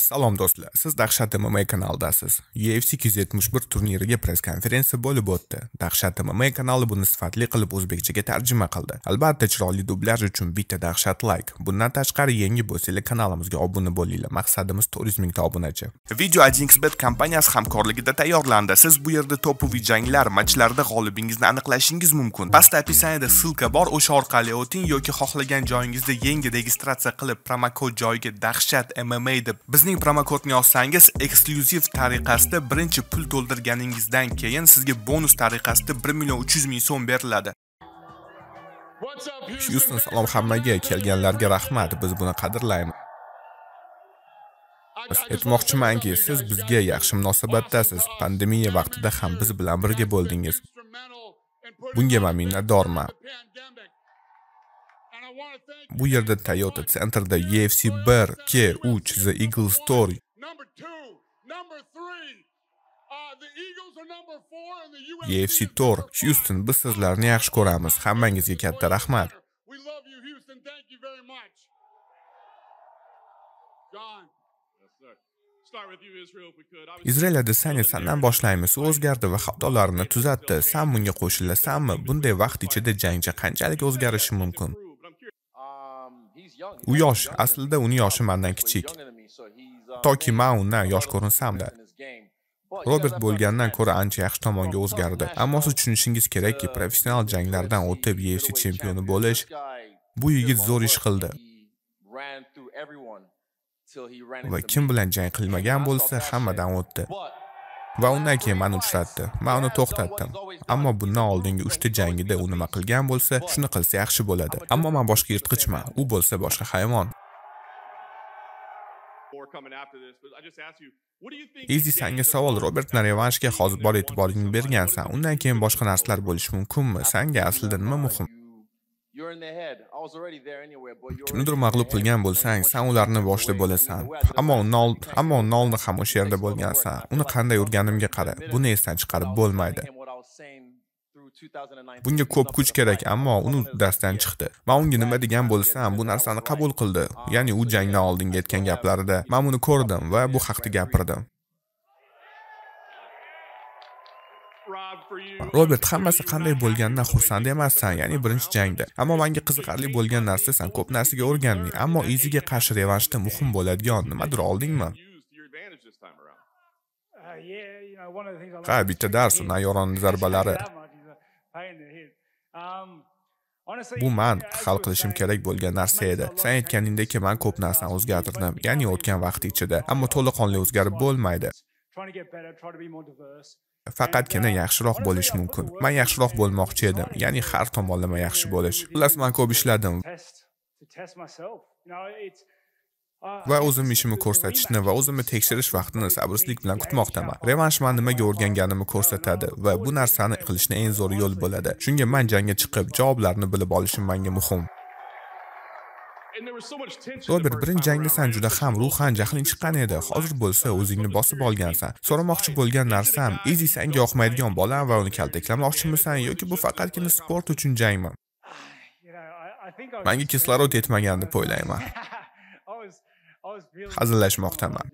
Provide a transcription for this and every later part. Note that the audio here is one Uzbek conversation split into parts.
Salom do'stlar, siz Dahshat MMA kanalidasiz. UFC 271 turniriga press konferensiya bo'lib o'tdi. Dahshat MMA kanali buni sifatli qilib o'zbekchaga tarjima qildi. Albatta, chiroyli dublyaj uchun bitta Dahshat like. Bundan tashqari yangi bo'lsangiz kanalimizga obuna bo'linglar. Maqsadimiz 400 mingta obunachi. Video Ajinxbet kompaniyasi hamkorligida tayyorlandi. Siz bu yerda topoviy janglar, matchlarda g'olibingizni aniqlashingiz mumkin. Pastda описаниеda ssilka bor, o'sha orqali o'ting yoki xohlagan joyingizda yangi registratsiya qilib promokod joyiga Dahshat MMA deb bizni bizning promokodni yozsangiz eksklyuziv tariqasida birinchi pul to'ldirganingizdan keyin sizga bonus tariqasida 1 million 300 ming so'm beriladi Houston salom hammaga kelganlarga rahmat biz buni qadrlaymiz aytmoqchimanki siz bizga yaxshi munosabatdasiz pandemiya vaqtida ham biz bilan birga bo'ldingiz bunga man minnatdorman Bu yerda Toyota Center'da UFC 1, K3 The Eagle Story. UFC Tour, Houston, biz sizlarni yaxshi ko'ramiz. Hammangizga katta rahmat. Izrail Adesanya sandan boshlaymiz. U o'zgardi va xatolarini tuzatdi. San bunga qo'shilasanmi? Bunday vaqt ichida jangchi qanchalik o'zgarishi mumkin? u yosh aslida uni yoshi mandan kichik toki man undan yosh ko'rinsamda robert bo'lgandan ko'ra ancha yaxshi tomonga o'zgardi ammo siz tushunishingiz kerakki professional janglardan o'tib ufc chempioni bo'lish bu yigit zo'r ish qildi va kim bilan jang qilmagan bo'lsa hammadan o'tdi va undan keyin mani uchratdi man uni to'xtatdim ammo bundan oldingi 3 ta jangida u nima qilgan bo'lsa shuni qilsa yaxshi bo'ladi ammo men boshqa yirtqichman u bo'lsa boshqa hayvon Easy senga savol Robert revanshga hozir bor e'tiboringni bergansan. Undan keyin boshqa narsalar bo'lishi mumkinmi? sanga aslida nima muhim? kimnidir mag'lub qilgan bo'lsang san ularni boshida bo'lasan ammo nol ammo nolni ham o'sha yerda bo'lgansan uni qanday urganimga qara buni esdan chiqarib bo'lmaydi bunga ko'p kuch kerak ammo uni uddasidan chiqdi man unga nima degan bo'lsam bu narsani qabul qildi ah, ya'ni u jangdan oldingi aytgan gaplarida man buni ko'rdim va bu haqida gapirdim robert hammasi qanday bo'lganidan xursand emassan ya'ni birinchi jangda ammo manga qiziqarli bo'lgan narsa sen ko'p narsaga o'rganding ammo iziga qarshi revanshda muhim bo'ladigan nimadir oldingmi ha bitta dars nayorona zarbalari bu man hal qilishim kerak bo'lgan narsa edi san aytganingdek man ko'p narsani o'zgartirdim ya'ni o'tgan vaqt ichida ammo to'laqonli o'zgarib bo'lmaydi faqatgina yaxshiroq bo'lish mumkin man yaxshiroq bo'lmoqchi edim ya'ni har tomonlama yaxshi bo'lish xullas man ko'p ishladim va o'zim ishimni ko'rsatishni va o'zimni tekshirish vaqtini sabrsizlik bilan kutmoqdaman revansh man nimaga o'rganganimni ko'rsatadi va bu narsani qilishni eng zo'r yo'l bo'ladi shunga man jangga chiqib javoblarni bilib olishim menga muhim robert birinchi jangda san juda ham ruhan jahling chiqqan edi hozir bo'lsa o'zingni bosib olgansan so'ramoqchi bo'lgan narsam izi senga yoqmaydigan bolam va uni kaltaklamoqchimisan yoki bu faqatgina sport uchun jangmi manga kislorod yetmagan deb o'ylayman hazillashmoqdaman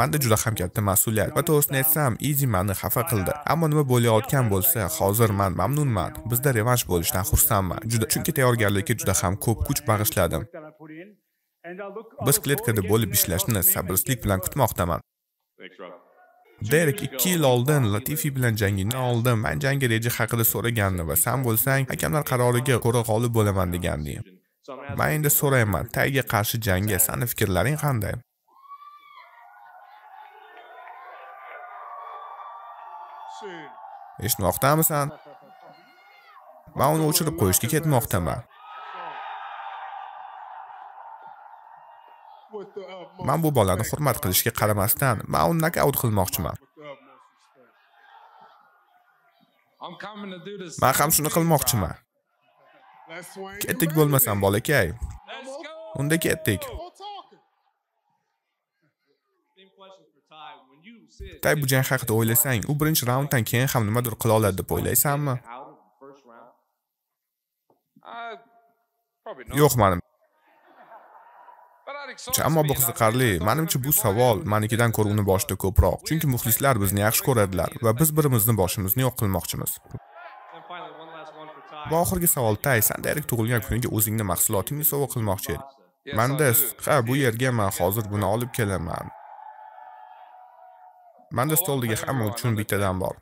manda juda ham katta mas'uliyat va to'g'risini aytsam idi mani xafa qildi ammo nima bo'layotgan bo'lsa hozir man mamnunman bizda revansh bo'lishidan xursandman juda chunki tayyorgarlikka juda ham ko'p kuch bag'ishladim biz kletkada bo'lib ishlashni sabrsizlik bilan kutmoqdaman Derek 2 yil oldin Latifi bilan jangini oldim. Men jangga reja haqida so'ragandim va sen bo'lsang, hakamlar qaroriga ko'ra g'olib bo'laman deganding. Men endi so'rayman, Tayga qarshi jangga sani fikrlaring qanday? eshitmoqdamisan va uni o'chirib qo'yishga ketmoqdaman man bu bolani hurmat qilishga qaramasdan man uni nokaut qilmoqchiman man ham shuni qilmoqchiman ketdik bo'lmasam bolakay unda ketdik Tay jang haqida o'ylasang, u birinchi raunddan keyin ham nimadir qila oladi deb o'ylaysanmi? Yo'q, manim. Ammo bu qiziqarli. Menimcha bu savol manikidan ko'ra uni boshda ko'proq, chunki muxlislar bizni yaxshi ko'radilar va biz birimizni boshimizni yo'q qilmoqchimiz. Va oxirgi savol Tay, sen Derek tug'ilgan kuniga o'zingni mahsulotingni sovg'a qilmoqchi eding. Manda, ha, bu yerga men hozir buni olib kelaman. Manda stoldagi hamma uchun bittadan bor.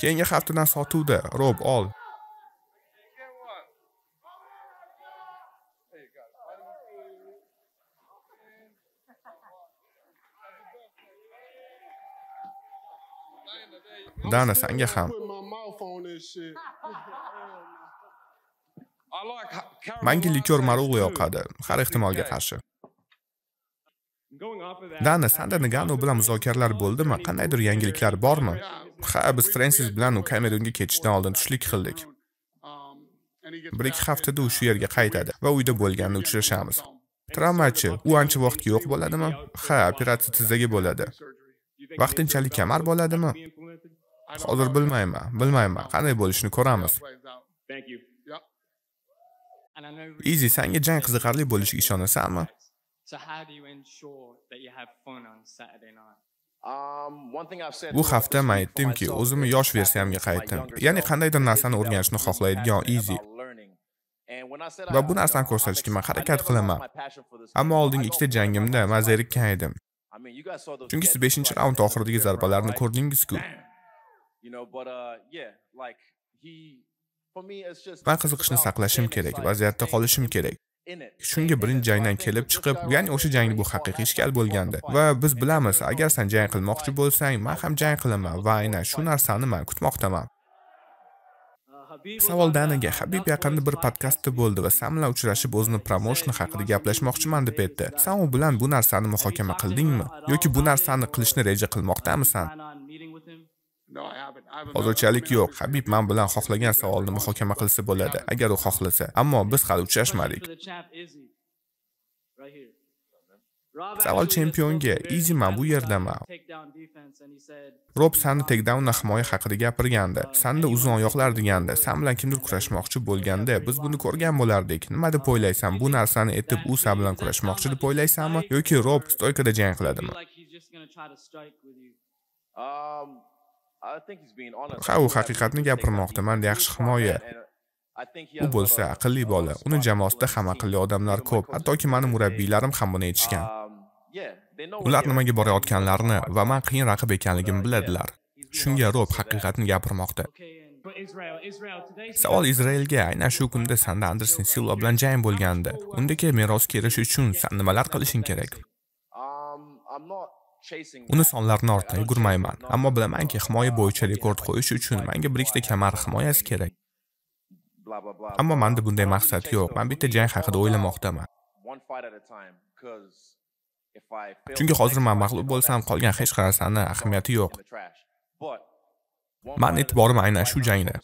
Keyingi haftadan sotuvda rob ol dana sanga ham manga likyor marug'li yoqadi har ehtimolga qarshi dana sanda nigano bilan muzokaralar bo'ldimi qandaydir yangiliklar bormi ha biz Francis bilan u kamerunga ketishdan oldin tushlik qildik bir ikki haftada u shu yerga qaytadi va uyda bo'lganda uchrashamiz travmachi u ancha vaqtga yo'q bo'ladimi ha operatsiya tizzaga bo'ladi vaqtinchalik kamar bo'ladimi hozir bilmayman bilmayman qanday bo'lishini ko'ramiz izi sanga jang qiziqarli bo'lishiga ishonasanmi bu hafta man aytdimki o'zimni yosh versiyamga qaytdim ya'ni qandaydir narsani o'rganishni xohlaydigan izi va bu narsani ko'rsatishga man harakat qilaman ammo oldingi ikkita jangimda man zerikkan edim Chunki siz 5-raund oxiridagi zarbalarni ko'rdingiz-ku. Men qiziqishni saqlashim kerak, vaziyatda qolishim kerak. Shunga birinchi jangdan kelib chiqib, ya'ni o'sha jangni bu haqiqiy ishkal bo'lgandi va biz bilamiz, agar sen jang qilmoqchi bo'lsang, men ham jang qilaman va aynan shu narsani man kutmoqdaman. savol daniga Habib yaqinda bir podkastda bo'ldi va san bilan uchrashib o'zini promoshni haqida gaplashmoqchiman deb aytdi. san u bilan bu narsani muhokama qildingmi yoki bu narsani qilishni reja qilmoqdamisan? Hozirchalik yo'q. Habib men bilan xohlagan savolni muhokama qilsa bo'ladi agar u xohlasa. Ammo biz hali uchrashmadik. Savol chempionga Izi man bu yerdama. Rob sani takedown himoya haqida gapirgandi. Uh, Sanda uzun oyoqlar deganda, San bilan kimdir kurashmoqchi bo'lganda biz buni ko'rgan bo'lardik. Nima deb uh, o'ylaysan? Bu narsani etib u San bilan kurashmoqchi deb o'ylaysanmi yoki Rob stoykada jang qiladimi? Um, ha, u haqiqatni gapirmoqda. Manda yaxshi himoya. U bo'lsa aqlli bola. Uni jamoasida ham aqlli odamlar ko'p. Hattoki meni murabbiylarim ham buni uh, aytishgan. Ular nimaga borayotganlarini va men qiyin raqib ekanligimni biladilar. Shunga Rob haqiqatni gapirmoqda. Savol Izraelga aynan shu kunda sanda Anderson Silva bilan jang bo'lgandi. undagi meros erishish uchun sen nimalar qilishing kerak? Um, Uni sonlarni ortdan yugurmayman, ammo bilamanki, himoya bo'yicha rekord qo'yish uchun menga bir ikkita kamar himoyasi kerak. Ammo menda bunday maqsad yo'q. Men bitta jang haqida o'ylamoqdaman. chunki hozir man mag'lub bo'lsam qolgan hech qarsani ahamiyati yo'q man e'tiborim aynan shu jangda